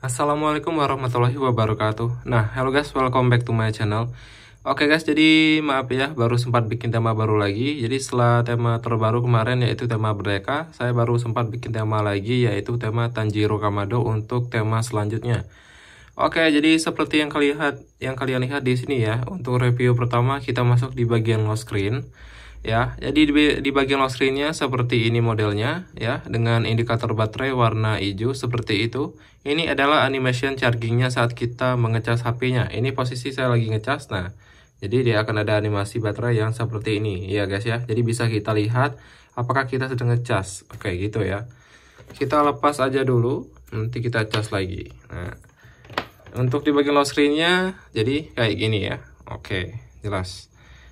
Assalamualaikum warahmatullahi wabarakatuh Nah, hello guys, welcome back to my channel Oke guys, jadi maaf ya, baru sempat bikin tema baru lagi Jadi setelah tema terbaru kemarin yaitu tema Berdeka Saya baru sempat bikin tema lagi yaitu tema Tanjiro Kamado untuk tema selanjutnya Oke, jadi seperti yang kalian lihat, yang kalian lihat di sini ya Untuk review pertama, kita masuk di bagian low screen ya. Jadi di, di bagian lock screen seperti ini modelnya ya dengan indikator baterai warna hijau seperti itu. Ini adalah animation chargingnya saat kita mengecas HP-nya. Ini posisi saya lagi ngecas. Nah, jadi dia akan ada animasi baterai yang seperti ini ya guys ya. Jadi bisa kita lihat apakah kita sedang ngecas. Oke, gitu ya. Kita lepas aja dulu, nanti kita cas lagi. Nah, untuk di bagian lock screen jadi kayak gini ya. Oke, jelas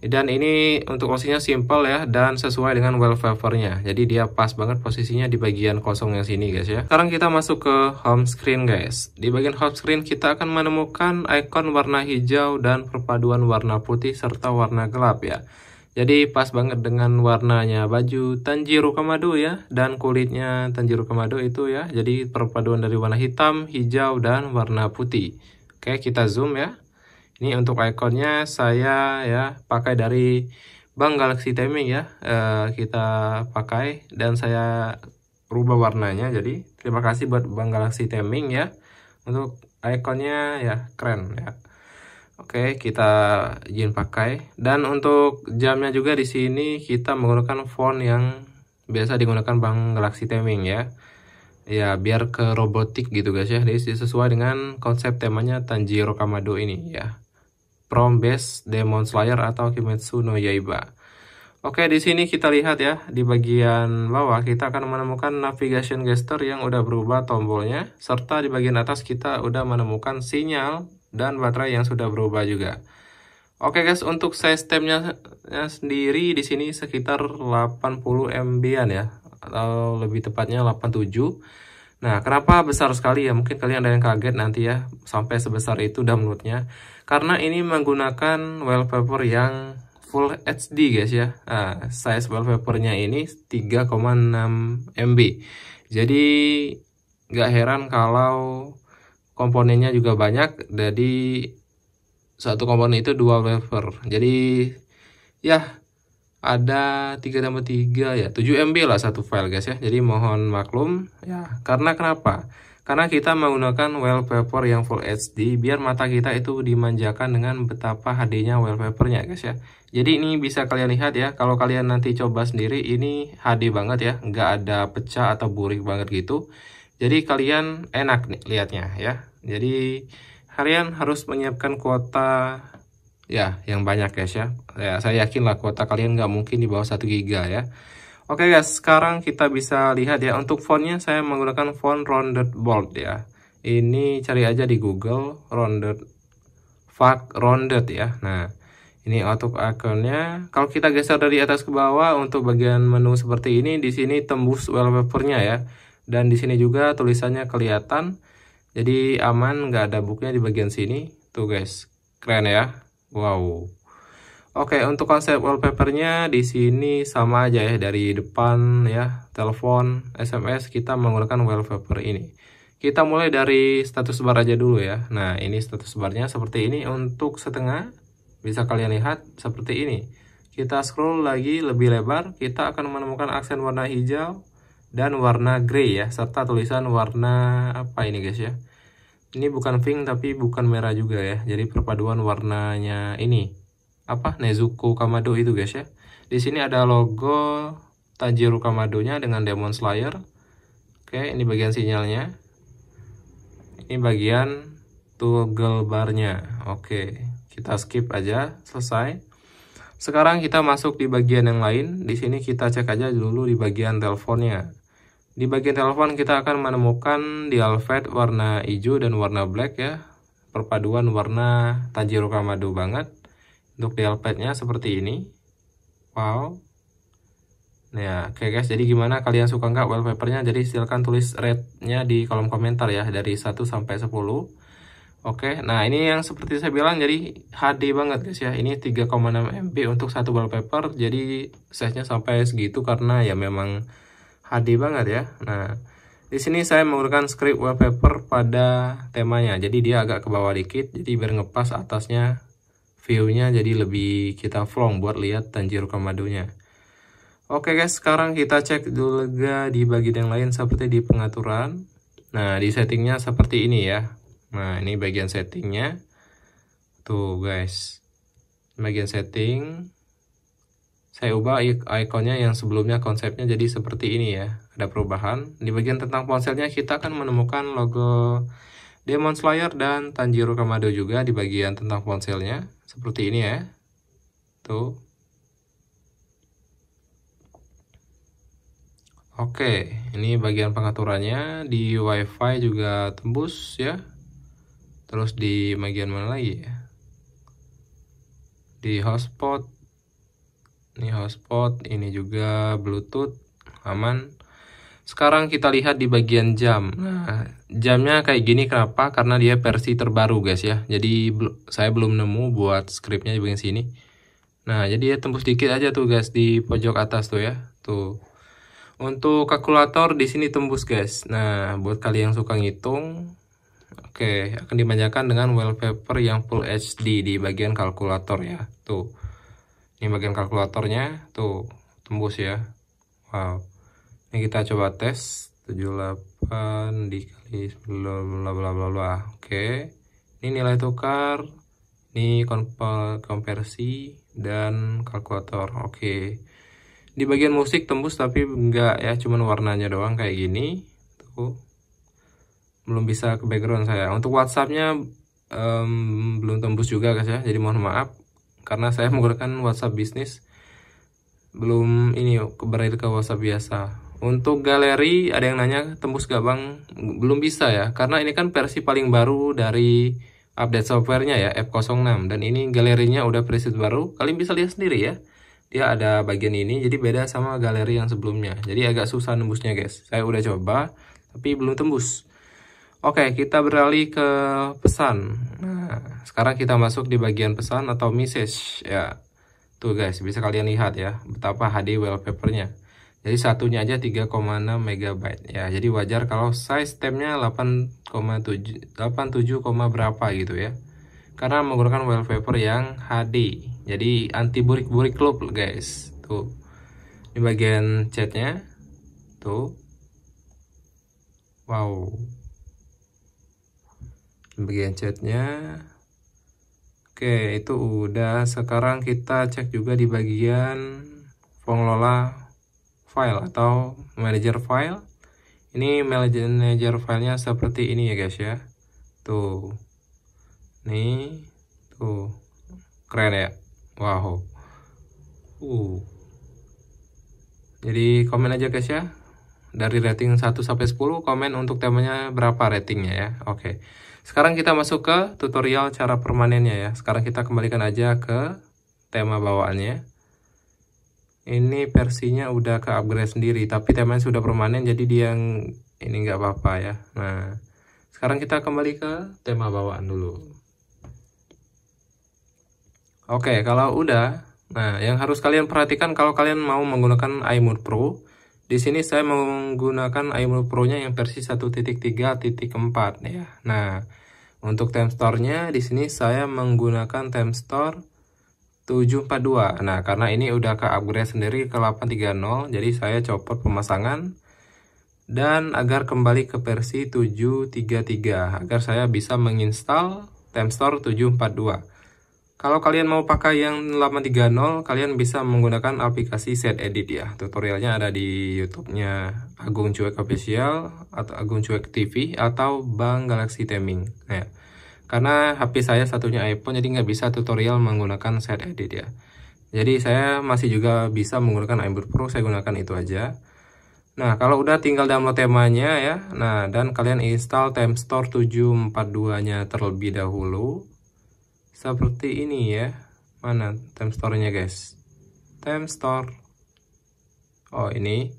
dan ini untuk closingnya simple ya dan sesuai dengan well favornya. jadi dia pas banget posisinya di bagian kosong yang sini guys ya sekarang kita masuk ke home screen guys di bagian home screen kita akan menemukan icon warna hijau dan perpaduan warna putih serta warna gelap ya jadi pas banget dengan warnanya baju Tanjiro Kamado ya dan kulitnya Tanjiro Kamado itu ya. Jadi perpaduan dari warna hitam, hijau dan warna putih. Oke, kita zoom ya ini untuk ikonnya saya ya pakai dari Bang Galaxy Timing ya e, kita pakai dan saya rubah warnanya jadi terima kasih buat Bang Galaxy Timing ya untuk ikonnya ya keren ya Oke, kita izin pakai. Dan untuk jamnya juga di sini kita menggunakan font yang biasa digunakan Bang Galaxy Taming ya. Ya, biar ke robotik gitu guys ya. Jadi sesuai dengan konsep temanya Tanjiro Kamado ini ya. From Base Demon Slayer atau Kimetsu no Yaiba. Oke, di sini kita lihat ya, di bagian bawah kita akan menemukan navigation gesture yang udah berubah tombolnya, serta di bagian atas kita udah menemukan sinyal dan baterai yang sudah berubah juga. Oke guys, untuk size stemnya eh, sendiri di sini sekitar 80 MB-an ya, atau lebih tepatnya 87 Nah, kenapa besar sekali ya? Mungkin kalian ada yang kaget nanti ya, sampai sebesar itu downloadnya. Karena ini menggunakan wallpaper yang full HD guys ya. Nah, size wallpapernya ini 3,6 MB. Jadi, nggak heran kalau komponennya juga banyak. Jadi, satu komponen itu dua wallpaper. Jadi, ya ada 3 tambah 3 ya 7 MB lah satu file guys ya jadi mohon maklum ya karena kenapa karena kita menggunakan wallpaper yang full HD biar mata kita itu dimanjakan dengan betapa HD-nya wallpapernya guys ya jadi ini bisa kalian lihat ya kalau kalian nanti coba sendiri ini HD banget ya nggak ada pecah atau burik banget gitu jadi kalian enak nih lihatnya ya jadi kalian harus menyiapkan kuota ya yang banyak guys ya. ya saya yakin lah kuota kalian nggak mungkin di bawah 1 giga ya oke guys sekarang kita bisa lihat ya untuk fontnya saya menggunakan font rounded bold ya ini cari aja di google rounded fuck rounded ya nah ini untuk akunnya kalau kita geser dari atas ke bawah untuk bagian menu seperti ini di sini tembus wallpapernya ya dan di sini juga tulisannya kelihatan jadi aman nggak ada buknya di bagian sini tuh guys keren ya Wow. Oke, untuk konsep wallpapernya di sini sama aja ya dari depan ya, telepon, SMS kita menggunakan wallpaper ini. Kita mulai dari status bar aja dulu ya. Nah, ini status barnya seperti ini untuk setengah bisa kalian lihat seperti ini. Kita scroll lagi lebih lebar, kita akan menemukan aksen warna hijau dan warna grey ya, serta tulisan warna apa ini guys ya? ini bukan pink tapi bukan merah juga ya jadi perpaduan warnanya ini apa Nezuko Kamado itu guys ya di sini ada logo Tanjiro Kamadonya dengan Demon Slayer oke ini bagian sinyalnya ini bagian toggle barnya oke kita skip aja selesai sekarang kita masuk di bagian yang lain di sini kita cek aja dulu di bagian teleponnya di bagian telepon kita akan menemukan di alfet warna hijau dan warna black ya. Perpaduan warna Tanjiro Kamado banget. Untuk di alfetnya seperti ini. Wow. Nah, ya, oke guys, jadi gimana kalian suka nggak wallpapernya? Jadi silahkan tulis rate-nya di kolom komentar ya, dari 1 sampai 10. Oke, nah ini yang seperti saya bilang, jadi HD banget guys ya. Ini 3,6 MB untuk satu wallpaper, jadi size-nya sampai segitu karena ya memang HD banget ya. Nah, di sini saya menggunakan script wallpaper pada temanya. Jadi dia agak ke bawah dikit, jadi biar ngepas atasnya view-nya jadi lebih kita flong buat lihat tanjir komandonya. Oke guys, sekarang kita cek dulu lega di bagian yang lain seperti di pengaturan. Nah, di settingnya seperti ini ya. Nah, ini bagian settingnya. Tuh guys, bagian setting. Saya ubah ikonnya yang sebelumnya konsepnya jadi seperti ini ya. Ada perubahan. Di bagian tentang ponselnya kita akan menemukan logo Demon Slayer dan Tanjiro Kamado juga di bagian tentang ponselnya. Seperti ini ya. Tuh. Oke, ini bagian pengaturannya. Di WiFi juga tembus ya. Terus di bagian mana lagi ya? Di hotspot ini hotspot ini juga bluetooth aman sekarang kita lihat di bagian jam nah jamnya kayak gini kenapa karena dia versi terbaru guys ya jadi saya belum nemu buat scriptnya di bagian sini nah jadi ya tembus dikit aja tuh guys di pojok atas tuh ya tuh untuk kalkulator di sini tembus guys nah buat kalian yang suka ngitung oke okay, akan dimanjakan dengan wallpaper yang full HD di bagian kalkulator ya tuh ini bagian kalkulatornya tuh tembus ya wow ini kita coba tes 78 dikali bla bla bla bla oke ini nilai tukar ini konversi dan kalkulator oke di bagian musik tembus tapi enggak ya cuman warnanya doang kayak gini tuh belum bisa ke background saya untuk WhatsAppnya um, belum tembus juga guys ya jadi mohon maaf karena saya menggunakan WhatsApp bisnis belum ini beralih ke WhatsApp biasa. Untuk galeri ada yang nanya tembus gabang belum bisa ya karena ini kan versi paling baru dari update softwarenya ya F06 dan ini galerinya udah preset baru. Kalian bisa lihat sendiri ya. Dia ada bagian ini jadi beda sama galeri yang sebelumnya. Jadi agak susah nembusnya guys. Saya udah coba tapi belum tembus. Oke, kita beralih ke pesan. Nah, sekarang kita masuk di bagian pesan atau message ya. Tuh guys, bisa kalian lihat ya betapa HD wallpapernya. Jadi satunya aja 3,6 MB ya. Jadi wajar kalau size tabnya 8,7 87, berapa gitu ya. Karena menggunakan wallpaper yang HD. Jadi anti burik-burik loop guys. Tuh. Di bagian chatnya tuh. Wow bagian chatnya oke itu udah sekarang kita cek juga di bagian pengelola file atau manager file ini manager filenya seperti ini ya guys ya tuh nih tuh keren ya wow uh jadi komen aja guys ya dari rating 1 sampai 10 komen untuk temanya berapa ratingnya ya oke okay. Sekarang kita masuk ke tutorial cara permanennya ya. Sekarang kita kembalikan aja ke tema bawaannya. Ini versinya udah ke upgrade sendiri, tapi temanya sudah permanen jadi dia yang ini nggak apa-apa ya. Nah, sekarang kita kembali ke tema bawaan dulu. Oke, kalau udah, nah yang harus kalian perhatikan kalau kalian mau menggunakan iMode Pro, di sini saya menggunakan iMovie Pro-nya yang versi 1.3.4 ya. Nah, untuk time store-nya di sini saya menggunakan time store 742. Nah, karena ini udah ke upgrade sendiri ke 830, jadi saya copot pemasangan dan agar kembali ke versi 733 agar saya bisa menginstal time store 742. Kalau kalian mau pakai yang 830, kalian bisa menggunakan aplikasi Set Edit ya. Tutorialnya ada di YouTube-nya Agung Cuek Official atau Agung Cuek TV atau Bang Galaxy Taming. Nah, ya. karena HP saya satunya iPhone jadi nggak bisa tutorial menggunakan Set Edit ya. Jadi saya masih juga bisa menggunakan iBook Pro, saya gunakan itu aja. Nah, kalau udah tinggal download temanya ya. Nah, dan kalian install Temp Store 742-nya terlebih dahulu seperti ini ya mana time store-nya guys time store oh ini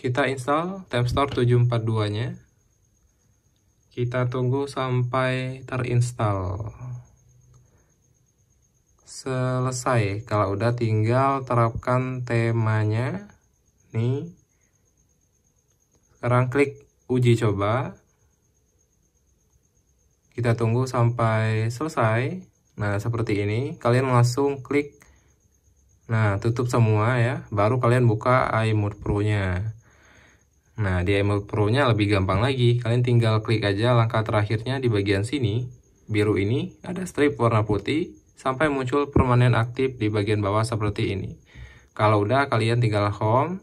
kita install time store 742 nya kita tunggu sampai terinstall selesai kalau udah tinggal terapkan temanya nih sekarang klik uji coba kita tunggu sampai selesai Nah, seperti ini. Kalian langsung klik. Nah, tutup semua ya. Baru kalian buka iMode Pro-nya. Nah, di iMode Pro-nya lebih gampang lagi. Kalian tinggal klik aja langkah terakhirnya di bagian sini. Biru ini ada strip warna putih sampai muncul permanen aktif di bagian bawah seperti ini. Kalau udah, kalian tinggal home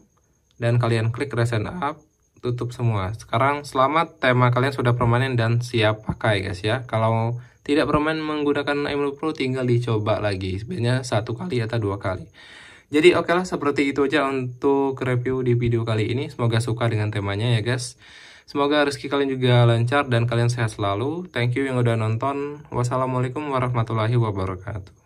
dan kalian klik recent app tutup semua. Sekarang selamat tema kalian sudah permanen dan siap pakai guys ya. Kalau tidak permanen menggunakan emul Pro tinggal dicoba lagi. Sebenarnya satu kali atau dua kali. Jadi oke lah seperti itu aja untuk review di video kali ini. Semoga suka dengan temanya ya guys. Semoga rezeki kalian juga lancar dan kalian sehat selalu. Thank you yang udah nonton. Wassalamualaikum warahmatullahi wabarakatuh.